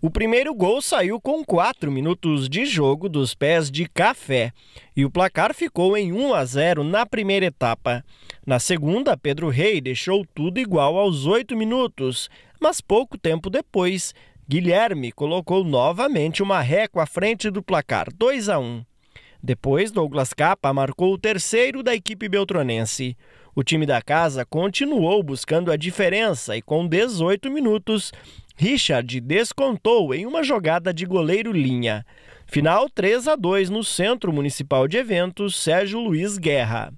O primeiro gol saiu com 4 minutos de jogo dos pés de Café e o placar ficou em 1 a 0 na primeira etapa. Na segunda, Pedro Rei deixou tudo igual aos 8 minutos, mas pouco tempo depois, Guilherme colocou novamente uma régua à frente do placar 2 a 1. Depois, Douglas Capa marcou o terceiro da equipe beltronense. O time da casa continuou buscando a diferença e, com 18 minutos, Richard descontou em uma jogada de goleiro linha. Final 3 a 2 no Centro Municipal de Eventos Sérgio Luiz Guerra.